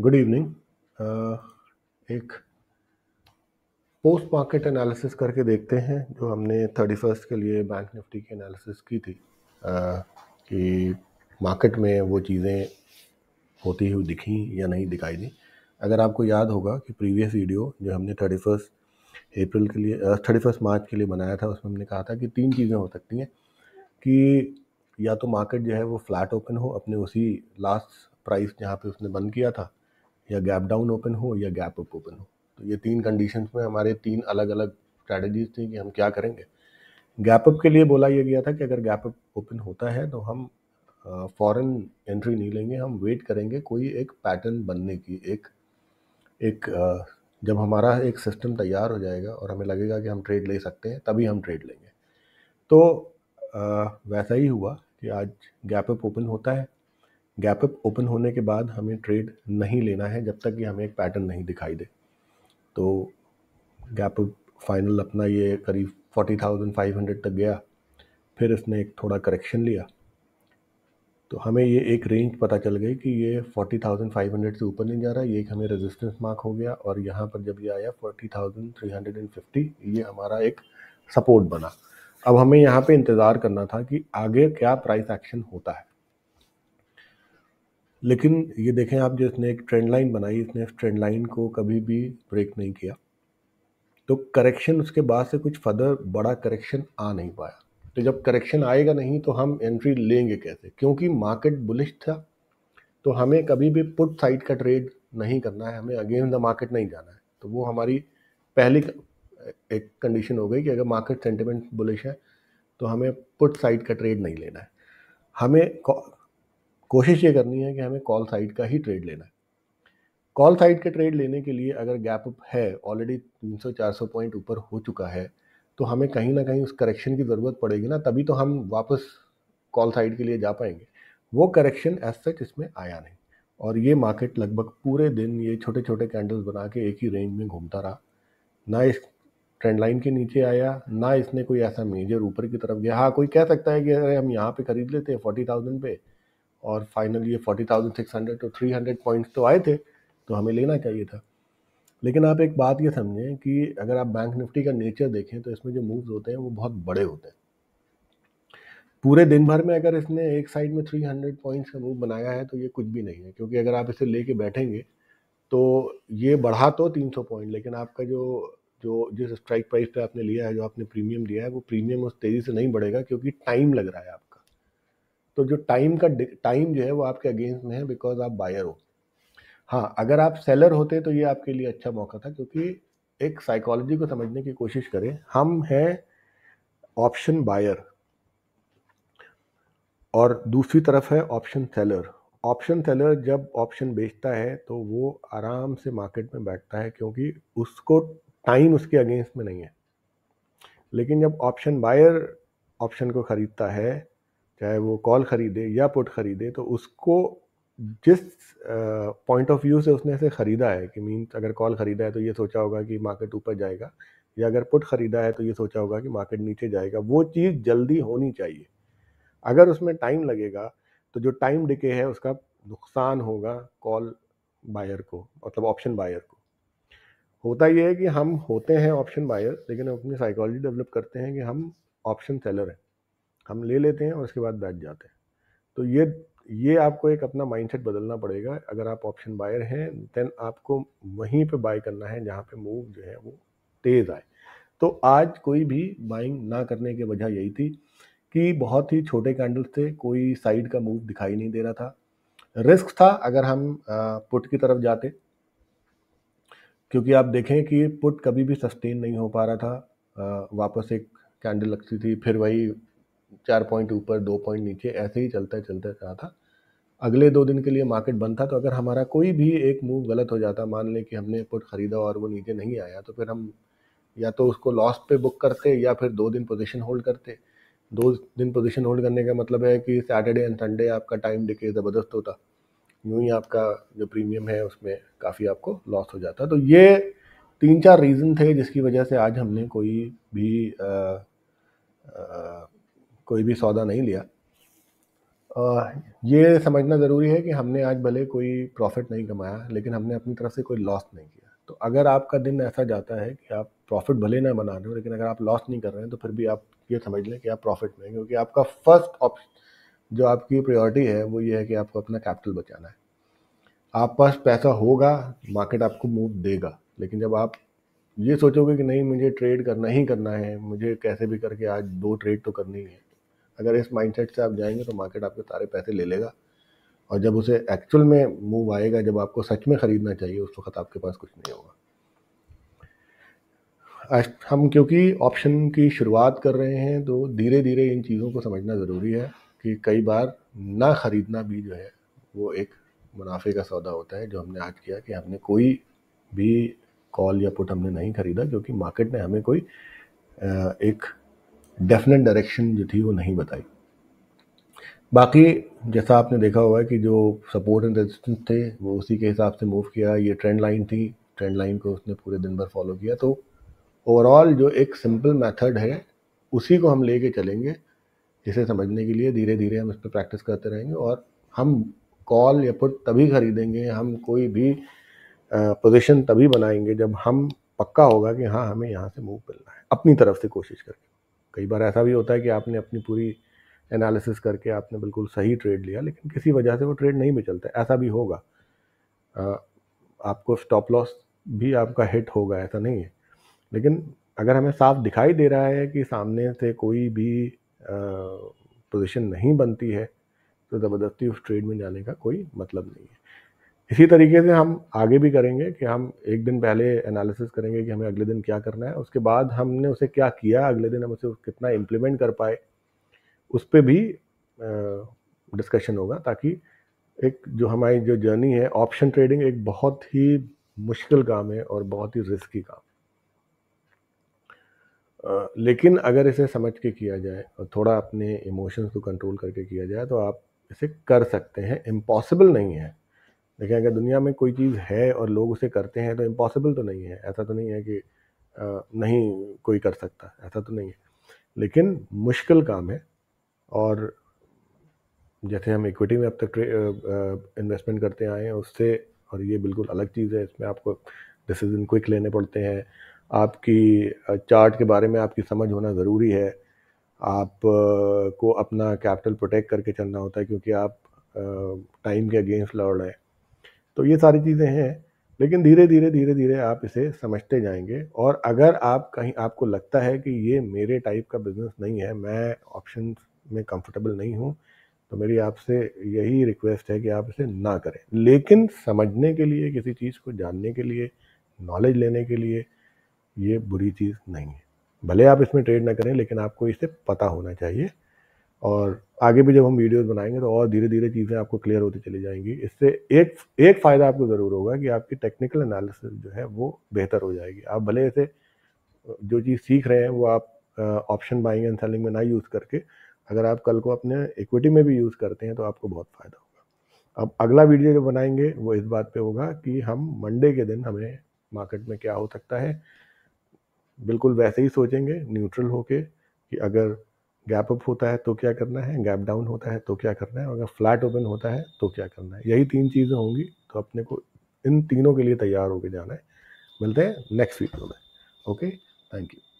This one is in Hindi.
गुड इवनिंग uh, एक पोस्ट मार्केट एनालिसिस करके देखते हैं जो हमने थर्टी फर्स्ट के लिए बैंक निफ्टी की एनालिसिस की थी uh, कि मार्केट में वो चीज़ें होती हुई दिखी या नहीं दिखाई दी अगर आपको याद होगा कि प्रीवियस वीडियो जो हमने थर्टी फर्स्ट अप्रैल के लिए थर्टी फर्स्ट मार्च के लिए बनाया था उसमें हमने कहा था कि तीन चीज़ें हो सकती हैं कि या तो मार्केट जो है वो फ्लैट ओपन हो अपने उसी लास्ट प्राइस जहाँ पे उसने बंद किया था या गैप डाउन ओपन हो या गैप अप ओपन हो तो ये तीन कंडीशंस में हमारे तीन अलग अलग स्ट्रैटेजीज थी कि हम क्या करेंगे गैप अप के लिए बोला यह गया था कि अगर गैप अप ओपन होता है तो हम फ़ौरन एंट्री नहीं लेंगे हम वेट करेंगे कोई एक पैटर्न बनने की एक एक जब हमारा एक सिस्टम तैयार हो जाएगा और हमें लगेगा कि हम ट्रेड ले सकते हैं तभी हम ट्रेड लेंगे तो वैसा ही हुआ कि आज गैप अप ओपन होता है गैप अप ओपन होने के बाद हमें ट्रेड नहीं लेना है जब तक कि हमें एक पैटर्न नहीं दिखाई दे तो गैप अप फाइनल अपना ये करीब फोर्टी थाउजेंड फाइव हंड्रेड तक गया फिर इसने एक थोड़ा करेक्शन लिया तो हमें ये एक रेंज पता चल गई कि ये फोर्टी थाउजेंड फाइव हंड्रेड से ऊपर नहीं जा रहा ये एक हमें रेजिस्टेंस मार्क हो गया और यहाँ पर जब ये आया forty thousand three hundred and fifty ये हमारा एक सपोर्ट बना अब हमें यहाँ पे इंतज़ार करना था कि आगे क्या प्राइस एक्शन होता है लेकिन ये देखें आप जो इसने एक ट्रेंड लाइन बनाई इसने इस ट्रेंड लाइन को कभी भी ब्रेक नहीं किया तो करेक्शन उसके बाद से कुछ फर्दर बड़ा करेक्शन आ नहीं पाया तो जब करेक्शन आएगा नहीं तो हम एंट्री लेंगे कैसे क्योंकि मार्केट बुलिश था तो हमें कभी भी पुट साइड का ट्रेड नहीं करना है हमें अगेंस्ट द मार्केट नहीं जाना है तो वो हमारी पहली एक कंडीशन हो गई कि अगर मार्केट सेंटिमेंट बुलिश है तो हमें पुट साइड का ट्रेड नहीं लेना है हमें कोशिश ये करनी है कि हमें कॉल साइड का ही ट्रेड लेना है कॉल साइड के ट्रेड लेने के लिए अगर गैप अप है ऑलरेडी 300-400 पॉइंट ऊपर हो चुका है तो हमें कहीं ना कहीं उस करेक्शन की ज़रूरत पड़ेगी ना तभी तो हम वापस कॉल साइड के लिए जा पाएंगे वो करेक्शन एज सच इसमें आया नहीं और ये मार्केट लगभग पूरे दिन ये छोटे छोटे कैंडल्स बना के एक ही रेंज में घूमता रहा ना इस ट्रेंड लाइन के नीचे आया ना इसने कोई ऐसा मेजर ऊपर की तरफ गया हाँ कोई कह सकता है कि अरे हम यहाँ पे ख़रीद लेते हैं फोर्टी थाउजेंड पे और फाइनल ये फोर्टी थाउजेंड सिक्स हंड्रेड तो थ्री हंड्रेड पॉइंट्स तो आए थे तो हमें लेना चाहिए था लेकिन आप एक बात ये समझें कि अगर आप बैंक निफ्टी का नेचर देखें तो इसमें जो मूव्स होते हैं वो बहुत बड़े होते हैं पूरे दिन भर में अगर इसने एक साइड में 300 पॉइंट्स का मूव बनाया है तो ये कुछ भी नहीं है क्योंकि अगर आप इसे लेके बैठेंगे तो ये बढ़ा तो 300 पॉइंट लेकिन आपका जो जो जिस स्ट्राइक प्राइस पे आपने लिया है जो आपने प्रीमियम दिया है वो प्रीमियम उस तेज़ी से नहीं बढ़ेगा क्योंकि टाइम लग रहा है आपको तो जो टाइम का टाइम जो है वो आपके अगेंस्ट में है बिकॉज आप बायर हो हाँ अगर आप सेलर होते तो ये आपके लिए अच्छा मौका था क्योंकि एक साइकोलॉजी को समझने की कोशिश करें हम हैं ऑप्शन बायर और दूसरी तरफ है ऑप्शन सेलर ऑप्शन सेलर जब ऑप्शन बेचता है तो वो आराम से मार्केट में बैठता है क्योंकि उसको टाइम उसके अगेंस्ट में नहीं है लेकिन जब ऑप्शन बायर ऑप्शन को ख़रीदता है चाहे वो कॉल ख़रीदे या पुट ख़रीदे तो उसको जिस पॉइंट ऑफ व्यू से उसने इसे ख़रीदा है कि मीन्स अगर कॉल ख़रीदा है तो ये सोचा होगा कि मार्केट ऊपर जाएगा या अगर पुट ख़रीदा है तो ये सोचा होगा कि मार्केट नीचे जाएगा वो चीज़ जल्दी होनी चाहिए अगर उसमें टाइम लगेगा तो जो टाइम डिके है उसका नुकसान होगा कॉल बायर को मतलब ऑप्शन बायर को होता ये है कि हम होते हैं ऑप्शन बायर लेकिन अपनी साइकोलॉजी डेवलप करते हैं कि हम ऑप्शन सेलर हैं हम ले लेते हैं और उसके बाद बैठ जाते हैं तो ये ये आपको एक अपना माइंडसेट बदलना पड़ेगा अगर आप ऑप्शन बायर हैं देन आपको वहीं पे बाय करना है जहाँ पे मूव जो है वो तेज़ आए तो आज कोई भी बाइंग ना करने की वजह यही थी कि बहुत ही छोटे कैंडल्स थे कोई साइड का मूव दिखाई नहीं दे रहा था रिस्क था अगर हम पुट की तरफ जाते क्योंकि आप देखें कि पुट कभी भी सस्टेन नहीं हो पा रहा था वापस एक कैंडल लगती थी फिर वही चार पॉइंट ऊपर दो पॉइंट नीचे ऐसे ही चलता चलता रहा था अगले दो दिन के लिए मार्केट बंद था तो अगर हमारा कोई भी एक मूव गलत हो जाता मान लें कि हमने पुट ख़रीदा और वो नीचे नहीं आया तो फिर हम या तो उसको लॉस पे बुक करते या फिर दो दिन पोजीशन होल्ड करते दो दिन पोजीशन होल्ड करने का मतलब है कि सैटरडे एंड संडे आपका टाइम डिके ज़बरदस्त होता यूँ ही आपका जो प्रीमियम है उसमें काफ़ी आपको लॉस हो जाता तो ये तीन चार रीज़न थे जिसकी वजह से आज हमने कोई भी आ, आ, कोई भी सौदा नहीं लिया ये समझना ज़रूरी है कि हमने आज भले कोई प्रॉफिट नहीं कमाया लेकिन हमने अपनी तरफ से कोई लॉस नहीं किया तो अगर आपका दिन ऐसा जाता है कि आप प्रॉफिट भले ना बना रहे हो लेकिन अगर आप लॉस नहीं कर रहे हैं तो फिर भी आप ये समझ लें कि आप प्रॉफिट में क्योंकि आपका फर्स्ट ऑप्शन जो आपकी प्रायोरिटी है वो ये है कि आपको अपना कैपिटल बचाना है आप पास पैसा होगा मार्केट आपको मूव देगा लेकिन जब आप ये सोचोगे कि नहीं मुझे ट्रेड करना ही करना है मुझे कैसे भी करके आज दो ट्रेड तो करनी है अगर इस माइंडसेट से आप जाएंगे तो मार्केट आपके सारे पैसे ले लेगा और जब उसे एक्चुअल में मूव आएगा जब आपको सच में ख़रीदना चाहिए उस वक्त आपके पास कुछ नहीं होगा हम क्योंकि ऑप्शन की शुरुआत कर रहे हैं तो धीरे धीरे इन चीज़ों को समझना ज़रूरी है कि कई बार ना ख़रीदना भी जो है वो एक मुनाफे का सौदा होता है जो हमने आज किया कि हमने कोई भी कॉल या पुट हमने नहीं ख़रीदा क्योंकि मार्केट ने हमें कोई एक डेफिनेट डायरेक्शन जो थी वो नहीं बताई बाकी जैसा आपने देखा हुआ है कि जो सपोर्ट एंड रेजिस्टेंस थे वो उसी के हिसाब से मूव किया ये ट्रेंड लाइन थी ट्रेंड लाइन को उसने पूरे दिन भर फॉलो किया तो ओवरऑल जो एक सिंपल मेथड है उसी को हम ले कर चलेंगे जिसे समझने के लिए धीरे धीरे हम इस पर प्रैक्टिस करते रहेंगे और हम कॉल या पुट तभी खरीदेंगे हम कोई भी पोजीशन तभी बनाएंगे जब हम पक्का होगा कि हाँ हमें यहाँ से मूव मिलना है अपनी तरफ से कोशिश करके कई बार ऐसा भी होता है कि आपने अपनी पूरी एनालिसिस करके आपने बिल्कुल सही ट्रेड लिया लेकिन किसी वजह से वो ट्रेड नहीं भी चलता ऐसा भी होगा आपको स्टॉप लॉस भी आपका हिट होगा ऐसा नहीं है लेकिन अगर हमें साफ दिखाई दे रहा है कि सामने से कोई भी पोजीशन नहीं बनती है तो ज़बरदस्ती उस ट्रेड में जाने का कोई मतलब नहीं है इसी तरीके से हम आगे भी करेंगे कि हम एक दिन पहले एनालिसिस करेंगे कि हमें अगले दिन क्या करना है उसके बाद हमने उसे क्या किया अगले दिन हम उसे कितना इम्प्लीमेंट कर पाए उस पर भी डिस्कशन होगा ताकि एक जो हमारी जो जर्नी है ऑप्शन ट्रेडिंग एक बहुत ही मुश्किल काम है और बहुत ही रिस्की काम है लेकिन अगर इसे समझ के किया जाए और थोड़ा अपने इमोशंस को कंट्रोल करके किया जाए तो आप इसे कर सकते हैं इम्पॉसिबल नहीं है लेकिन अगर दुनिया में कोई चीज़ है और लोग उसे करते हैं तो इम्पॉसिबल तो नहीं है ऐसा तो नहीं है कि आ, नहीं कोई कर सकता ऐसा तो नहीं है लेकिन मुश्किल काम है और जैसे हम इक्विटी में अब तक इन्वेस्टमेंट करते आए हैं उससे और ये बिल्कुल अलग चीज़ है इसमें आपको डिसीजन क्विक लेने पड़ते हैं आपकी चार्ट के बारे में आपकी समझ होना ज़रूरी है आप को अपना कैपिटल प्रोटेक्ट करके चलना होता है क्योंकि आप टाइम के अगेंस्ट लड़ रहे हैं तो ये सारी चीज़ें हैं लेकिन धीरे धीरे धीरे धीरे आप इसे समझते जाएंगे और अगर आप कहीं आपको लगता है कि ये मेरे टाइप का बिज़नेस नहीं है मैं ऑप्शन में कंफर्टेबल नहीं हूँ तो मेरी आपसे यही रिक्वेस्ट है कि आप इसे ना करें लेकिन समझने के लिए किसी चीज़ को जानने के लिए नॉलेज लेने के लिए ये बुरी चीज़ नहीं है भले आप इसमें ट्रेड ना करें लेकिन आपको इसे पता होना चाहिए और आगे भी जब हम वीडियोस बनाएंगे तो और धीरे धीरे चीज़ें आपको क्लियर होती चली जाएंगी इससे एक एक फ़ायदा आपको ज़रूर होगा कि आपकी टेक्निकल एनालिसिस जो है वो बेहतर हो जाएगी आप भले ऐसे जो चीज़ सीख रहे हैं वो आप ऑप्शन बाइंग एंड सेलिंग में ना यूज़ करके अगर आप कल को अपने इक्विटी में भी यूज़ करते हैं तो आपको बहुत फ़ायदा होगा अब अगला वीडियो जो बनाएंगे वो इस बात पे होगा कि हम मंडे के दिन हमें मार्केट में क्या हो सकता है बिल्कुल वैसे ही सोचेंगे न्यूट्रल होके कि अगर गैप अप होता है तो क्या करना है गैप डाउन होता है तो क्या करना है अगर फ्लैट ओपन होता है तो क्या करना है यही तीन चीज़ें होंगी तो अपने को इन तीनों के लिए तैयार होकर जाना है मिलते हैं नेक्स्ट वीडियो में ओके थैंक यू